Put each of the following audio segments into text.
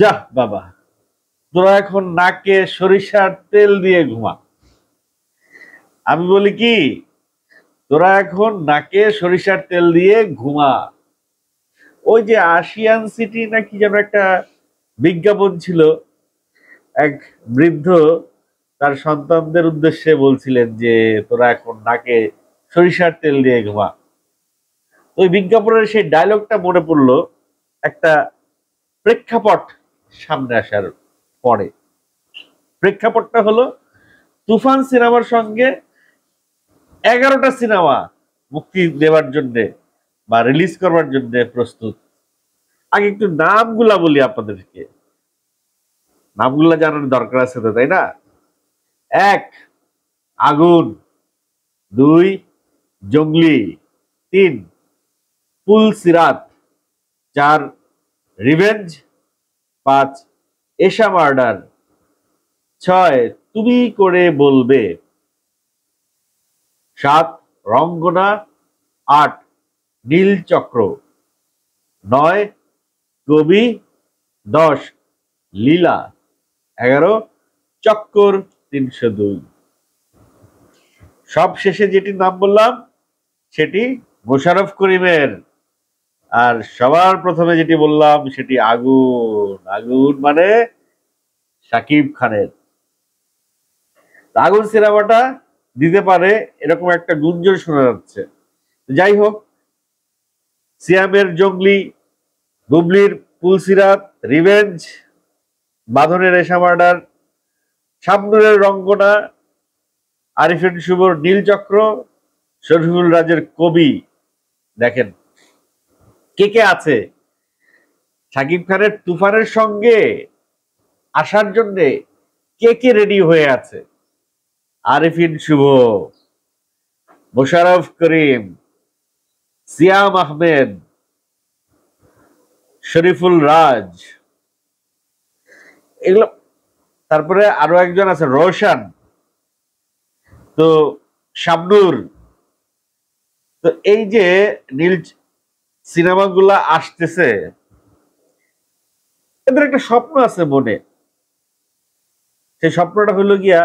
যা বাবা তোরা এখন নাকে সরিষার তেল দিয়ে ঘুমা আমি বলি কি তোরা এখন নাকে সরিষার তেল দিয়ে ঘুমা ওই যে আশিয়ান সিটি নাকি যেন একটা বিজ্ঞাপন ছিল এক বৃদ্ধ তার সন্তানদের উদ্দেশ্যে বলছিলেন যে তোরা এখন নাকে সরিষার তেল দিয়ে ঘুমা ওই বিজ্ঞাপনের সেই ডায়লগটা মনে পড়লো একটা প্রেক্ষাপট সামনে আসার পরে প্রেক্ষাপটটা হলো তুফান সিনেমার সঙ্গে এগারোটা সিনেমা মুক্তি দেওয়ার জন্যে বা রিলিজ করবার জন্যে প্রস্তুত আগে একটু নামগুলা বলি আপনাদেরকে নামগুলা জানার দরকার আছে তো তাই না এক আগুন দুই জঙ্গলি তিন পুল সিরাত চার রিভেঞ্জ পাঁচ এশা মার্ডার ছয় তুমি করে বলবে সাত রঙ্গনা আট নীল চক্র নয় কবি দশ লীলা এগারো চক্কর তিনশো দুই সব শেষে যেটির নাম বললাম সেটি মোশারফ করিমের আর সবার প্রথমে যেটি বললাম সেটি আগুন আগুন মানে সাকিব খানের আগুন সিনেমাটা দিতে পারে এরকম একটা গুঞ্জন শোনা যাচ্ছে যাই হোক সিয়ামের জঙ্গলি বুবলির পুলসিরাত রিভেঞ্জ মাধনের রেশা মার্ডার সামনুরের রঙ্গনা আরিফিন শুভর নীলচক্র শরফুল রাজের কবি দেখেন কে কে আছে সাকিব খানের তুফানের সঙ্গে আসার জন্য কে কে রেডি হয়ে আছে আরিফিন শুভ মোশারফ করিম সিয়াম আহমেদ শরীফুল রাজ এগুলো তারপরে আরো একজন আছে রোশান তো শাবনুর তো এই যে নীল সিনেমাগুলা আসতেছে এদের একটা স্বপ্ন আছে মনে সেই স্বপ্নটা হইল গিয়া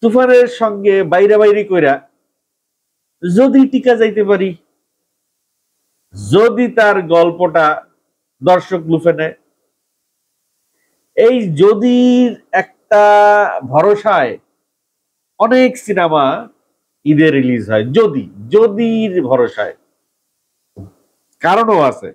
তুফানের সঙ্গে বাইরে বাইরে কইরা যদি টিকা যাইতে পারি যদি তার গল্পটা দর্শক লুফে নেয় এই যদি একটা ভরসায় অনেক সিনেমা ঈদে রিলিজ হয় যদি যদির ভরসায় কারণও আছে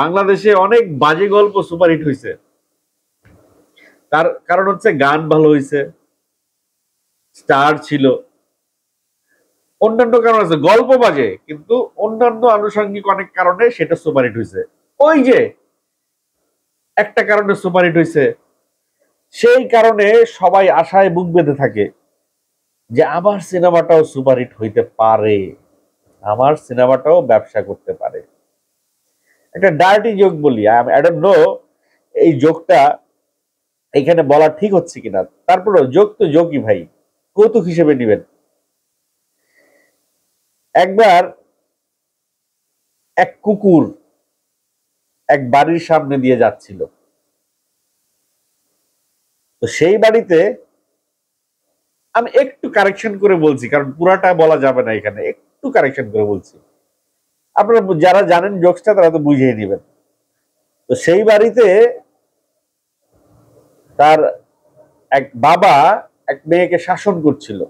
বাংলাদেশে অনেক বাজে গল্প সুপারহিট হয়েছে তার কারণ হচ্ছে গান ভালো হয়েছে স্টার ছিল অন্যান্য কারণ আছে গল্প বাজে কিন্তু অন্যান্য আনুষঙ্গিক অনেক কারণে সেটা সুপারহিট হয়েছে ওই যে একটা কারণে সুপারহিট হয়েছে সেই কারণে সবাই আশায় বুক বেঁধে থাকে যে আবার সিনেমাটাও সুপারহিট হইতে পারে আমার সিনেমাটাও ব্যবসা করতে পারে একটা ডার্টি যোগ বলি আই ডোন্ট নো এই যোগটা এখানে বলা ঠিক হচ্ছে কিনা তারপরে যোগ তো যোগই ভাই কৌতুক হিসেবে নেবেন একবার এক কুকুর এক বাড়ির সামনে দিয়ে যাচ্ছিল তো সেই বাড়িতে আমি একটু কারেকশন করে বলছি কারণ পুরাটা বলা যাবে না এখানে একটু কারেকশন করে বলছি আপনারা যারা জানেন জোকসটা তারা তো বুঝিয়ে নেবেন তো সেই বাড়িতে তার এক বাবা এক মেয়েকে শাসন করছিল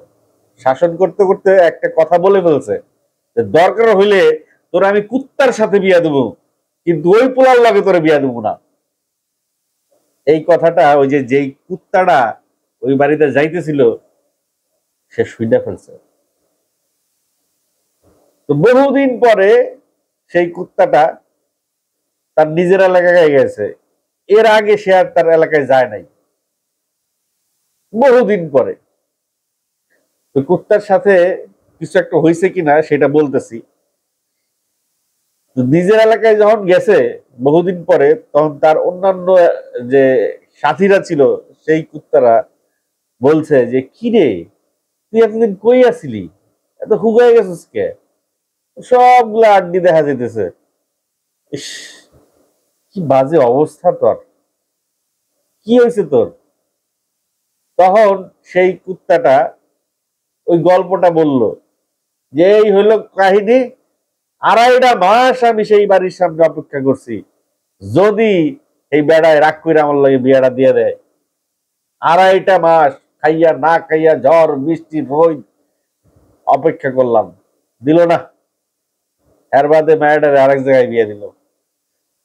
শাসন করতে করতে একটা কথা বলে ফেলছে যে দরকার হইলে তোরা আমি কুত্তার সাথে বিয়া দেবো কিন্তু ওই পোলার লাগে তোরা বিয়া দেবো না এই কথাটা ওই যে যেই কুত্তাটা ওই বাড়িতে যাইতেছিল সে শুইটা ফেলছে তো বহুদিন পরে সেই কুত্তাটা তার নিজের এলাকায় গেছে এর আগে সে আর তার এলাকায় যায় নাই বহুদিন পরে তো কুত্তার সাথে কিছু একটা হয়েছে কিনা সেটা বলতেছি নিজের এলাকায় যখন গেছে বহুদিন পরে তখন তার অন্যান্য যে সাথীরা ছিল সেই কুত্তারা বলছে যে কিরে তুই এতদিন কই আসিলি এত হুগায় গেছিস কে সবগুলা আড্ডি দেখা যেতেছে ইস কি বাজে অবস্থা তোর কি হয়েছে তোর তখন সেই কুত্তাটা ওই গল্পটা বলল যে এই হইল কাহিনী আড়াইটা মাস আমি সেই বাড়ির সামনে অপেক্ষা করছি যদি এই বেড়ায় রাগ করে আমার লাগে বিয়াটা দিয়ে দেয় আড়াইটা মাস খাইয়া না খাইয়া ঝড় বৃষ্টি রোদ অপেক্ষা করলাম দিল না এর বাদে ম্যারেডারে আরেক জায়গায় বিয়ে দিল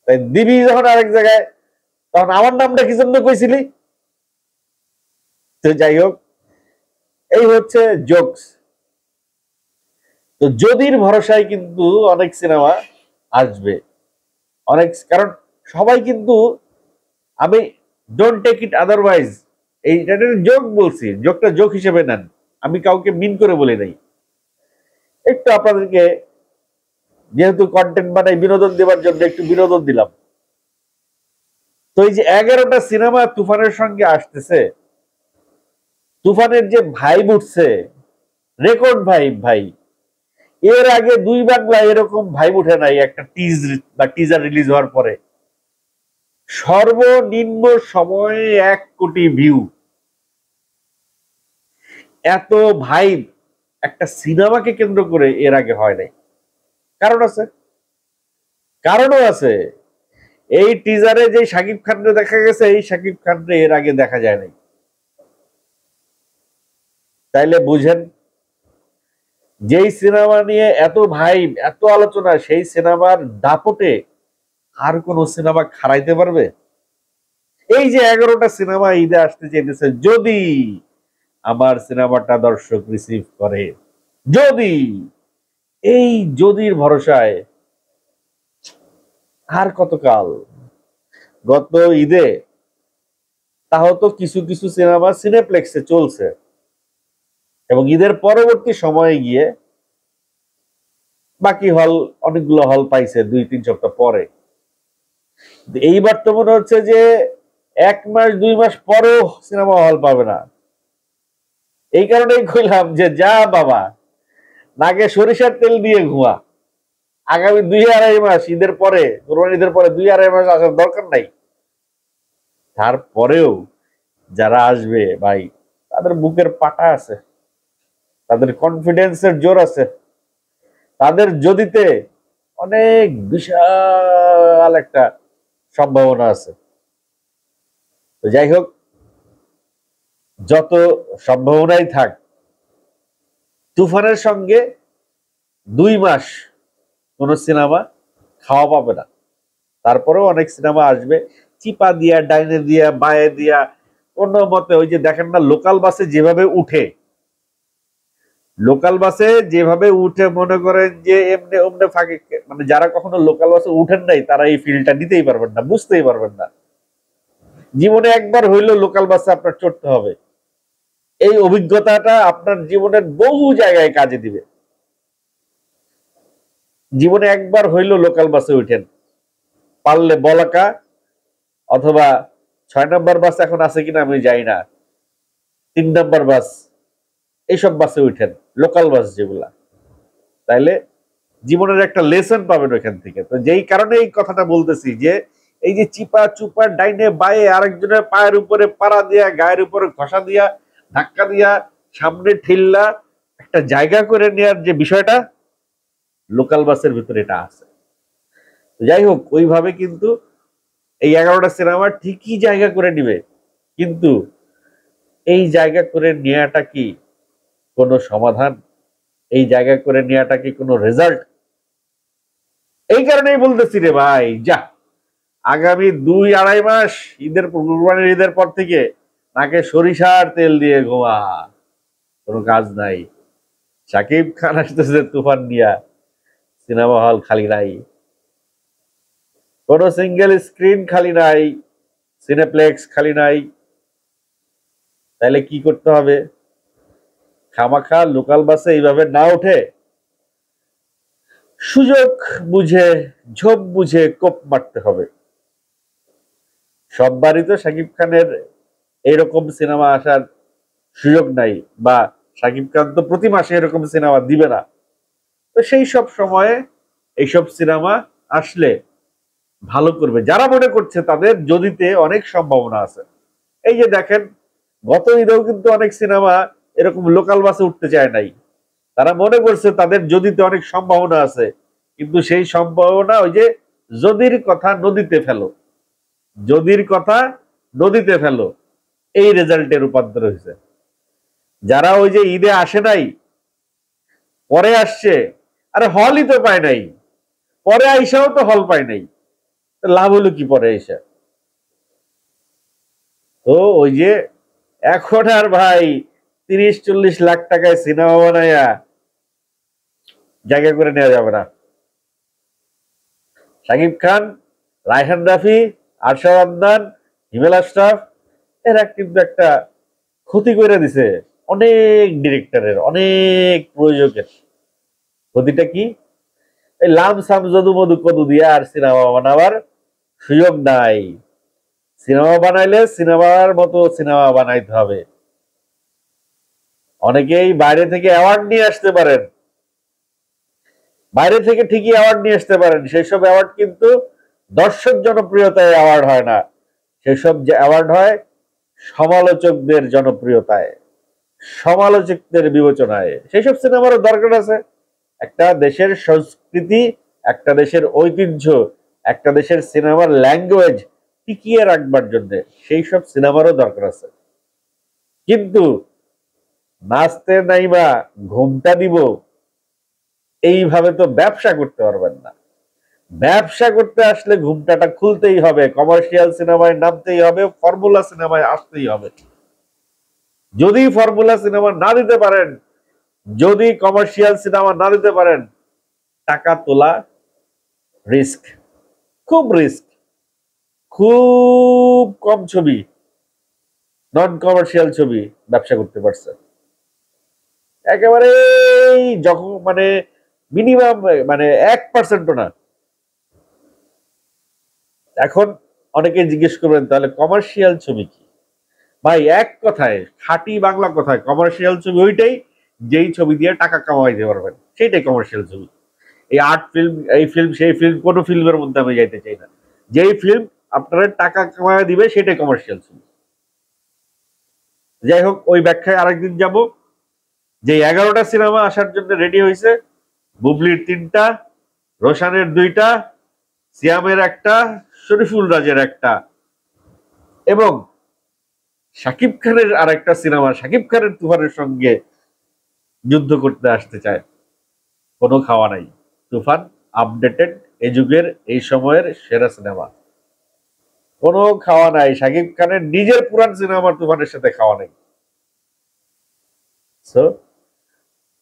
তাই দিবি যখন আরেক জায়গায় তখন আমার নামটা কি জন্য কইছিলি তো যাই হোক এই হচ্ছে জোকস তো যদির ভরসায় কিন্তু অনেক সিনেমা আসবে অনেক কারণ সবাই কিন্তু আমি ডোন্ট টেক ইট আদারওয়াইজ এই জোক বলছি জোকটা জোক হিসেবে নেন আমি কাউকে মিন করে বলে নাই একটু আপনাদেরকে যেহেতু কন্টেন্ট বানাই বিনোদন দেওয়ার জন্য একটু বিনোদন দিলাম তো এই যে এগারোটা সিনেমা তুফানের সঙ্গে আসতেছে তুফানের যে ভাইব উঠছে রেকর্ড ভাইব ভাই এর আগে দুই বাংলা এরকম ভাইব উঠে নাই একটা টিজ বা টিজার রিলিজ হওয়ার পরে সর্বনিম্ন সময়ে এক কোটি ভিউ এত ভাইব একটা সিনেমাকে কেন্দ্র করে এর আগে হয় নাই কারণ আছে কারণও আছে এই টিজারে যে সাকিব খানরে দেখা গেছে এই সাকিব খানরে এর আগে দেখা যায় নাই তাইলে বুঝেন যেই সিনেমা নিয়ে এত ভাই এত আলোচনা সেই সিনেমার দাপটে আর কোন সিনেমা খারাইতে পারবে এই যে এগারোটা সিনেমা ঈদে আসতে চেয়েছে যদি আমার সিনেমাটা দর্শক রিসিভ করে যদি এই যদির ভরসায় আর কতকাল গত ঈদে তাহত কিছু কিছু সিনেমা সিনেপ্লেক্সে চলছে এবং ঈদের পরবর্তী সময়ে গিয়ে বাকি হল অনেকগুলো হল পাইছে দুই তিন সপ্তাহ পরে এইবার তো মনে হচ্ছে যে এক মাস দুই মাস পরেও সিনেমা হল পাবে না এই কারণেই কইলাম যে যা বাবা নাকে সরিষার তেল দিয়ে ঘুমা আগামী দুই আড়াই মাস ঈদের পরে কোরবানি ঈদের পরে দুই আড়াই মাস আসার দরকার নাই তারপরেও যারা আসবে ভাই তাদের বুকের পাটা আছে তাদের কনফিডেন্সের জোর আছে তাদের যদিতে অনেক বিশাল একটা সম্ভাবনা আছে তো যাই হোক যত সম্ভাবনাই থাক তুফানের সঙ্গে দুই মাস কোনো সিনেমা খাওয়া পাবে না তারপরেও অনেক সিনেমা আসবে চিপা দিয়া ডাইনে দিয়া বায়ে দিয়া অন্য মতে ওই যে দেখেন না লোকাল বাসে যেভাবে উঠে লোকাল বাসে যেভাবে উঠে মনে করেন যে এমনি অমনে ফাঁকে মানে যারা কখনো লোকাল বাসে উঠেন নাই তারা এই ফিলটা নিতেই পারবেন না বুঝতেই পারবেন না জীবনে একবার হইলেও লোকাল বাসে আপনার চড়তে হবে এই অভিজ্ঞতাটা আপনার জীবনের বহু জায়গায় কাজে দিবে জীবনে একবার হইল লোকাল বাসে উঠেন পারলে বলাকা অথবা ছয় নম্বর বাস এখন আছে কিনা আমি যাই না তিন নম্বর বাস এইসব বাসে উঠেন লোকাল বাস যেগুলা তাইলে জীবনের একটা লেসন পাবেন ওইখান থেকে তো যেই কারণে এই কথাটা বলতেছি যে এই যে চিপা চুপা ডাইনে বায়ে আরেকজনের পায়ের উপরে পাড়া দিয়া গায়ের উপরে ঘষা দিয়া ধাক্কা দিয়া সামনে ঠেললা একটা জায়গা করে নেওয়ার যে বিষয়টা লোকাল বাসের ভিতরে এটা আছে যাই হোক ওইভাবে কিন্তু এই এগারোটা সিনেমা ঠিকই জায়গা করে নিবে কিন্তু এই জায়গা করে নেওয়াটা কি কোনো সমাধান এই জায়গা করে নেওয়াটা কি কোনো রেজাল্ট এই কারণেই বলতেছি রে ভাই যা আগামী দুই আড়াই মাস ঈদের কুরবানির ঈদের পর থেকে নাকে সরিষার তেল দিয়ে গোয়া কোনো কাজ নাই সাকিব খান আসতেছে তুফান দিয়া সিনেমা হল খালি নাই কোনো সিঙ্গেল স্ক্রিন খালি নাই সিনেপ্লেক্স খালি নাই তাহলে কি করতে হবে খামাখা লোকাল বাসে এইভাবে না ওঠে সুযোগ বুঝে ঝোপ বুঝে কোপ মারতে হবে সব বাড়ি তো সাকিব খানের এরকম সিনেমা আসার সুযোগ নাই বা সাকিব খান তো প্রতি মাসে এরকম সিনেমা দিবে না তো সেই সব সময়ে এইসব সিনেমা আসলে ভালো করবে যারা মনে করছে তাদের যদিতে অনেক সম্ভাবনা আছে এই যে দেখেন গত ঈদেও কিন্তু অনেক সিনেমা এরকম লোকাল বাসে উঠতে চায় নাই তারা মনে করছে তাদের যদিতে অনেক সম্ভাবনা আছে কিন্তু সেই সম্ভাবনা ওই যে যদির কথা নদীতে ফেলো যদির কথা নদীতে ফেলো এই রেজাল্টে রূপান্তর হয়েছে যারা ওই যে ঈদে আসে নাই পরে আসছে আরে হলই তো পায় নাই পরে আইসাও তো হল পায় নাই লাভ হলো কি পরে আইসা তো ওই যে এখন আর ভাই তিরিশ চল্লিশ লাখ টাকায় সিনেমা বানাইয়া জায়গা করে নেওয়া যাবে না শাকিব খান রায়হান রাফি আরশাদ আদনান হিমেল আশরাফ কিন্তু একটা ক্ষতি করে দিছে অনেক ডিরেক্টরের অনেক প্রযোজকের ক্ষতিটা কি এই লাম সাম যদু মধু কদু দিয়ে আর সিনেমা বানাবার সুযোগ নাই সিনেমা বানাইলে সিনেমার মতো সিনেমা বানাইতে হবে অনেকেই বাইরে থেকে অ্যাওয়ার্ড নিয়ে আসতে পারেন বাইরে থেকে ঠিকই অ্যাওয়ার্ড নিয়ে আসতে পারেন সেসব অ্যাওয়ার্ড কিন্তু দর্শক জনপ্রিয়তায় অ্যাওয়ার্ড হয় না সেসব যে অ্যাওয়ার্ড হয় সমালোচকদের জনপ্রিয়তায় সমালোচকদের বিবেচনায় সেই সব সিনেমারও দরকার আছে একটা দেশের সংস্কৃতি একটা দেশের ঐতিহ্য একটা দেশের সিনেমার ল্যাঙ্গুয়েজ টিকিয়ে রাখবার জন্য সেই সব সিনেমারও দরকার আছে কিন্তু নাচতে নাইবা ঘুমটা দিব এইভাবে তো ব্যবসা করতে পারবেন না ব্যবসা করতে আসলে ঘুমটাটা খুলতেই হবে কমার্শিয়াল সিনেমায় নামতেই হবে ফর্মুলা সিনেমায় আসতেই হবে যদি ফর্মুলা সিনেমা না দিতে পারেন যদি কমার্শিয়াল সিনেমা না দিতে পারেন টাকা তোলা রিস্ক খুব রিস্ক খুব কম ছবি নন কমার্শিয়াল ছবি ব্যবসা করতে পারছে একেবারে যখন মানে মিনিমাম মানে এক পার্সেন্টও না এখন অনেকে জিজ্ঞেস করবেন তাহলে কমার্শিয়াল ছবি কি ভাই এক কথায় খাঁটি বাংলা কথায় কমার্শিয়াল ছবি ওইটাই যেই ছবি দিয়ে টাকা কামাইতে পারবেন সেইটাই কমার্শিয়াল ছবি এই আর্ট ফিল্ম এই ফিল্ম সেই ফিল্ম কোনো ফিল্মের মধ্যে আমি যাইতে চাই না যেই ফিল্ম আপনারা টাকা কামায় দিবে সেটাই কমার্শিয়াল ছবি যাই হোক ওই ব্যাখ্যায় আরেকদিন যাব যে এগারোটা সিনেমা আসার জন্য রেডি হয়েছে বুবলির তিনটা রোশানের দুইটা সিয়ামের একটা শরীফুল রাজের একটা এবং শাকিব খানের আর একটা সিনেমা শাকিব খানের তুফানের সঙ্গে যুদ্ধ করতে আসতে চায় কোনো খাওয়া নাই তুফান আপডেটেড এই যুগের এই সময়ের সেরা সিনেমা কোনো খাওয়া নাই শাকিব খানের নিজের পুরান সিনেমা তুফানের সাথে খাওয়া নাই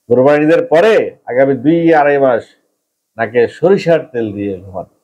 কোরবানিদের পরে আগামী দুই আড়াই মাস নাকে সরিষার তেল দিয়ে ঘুমান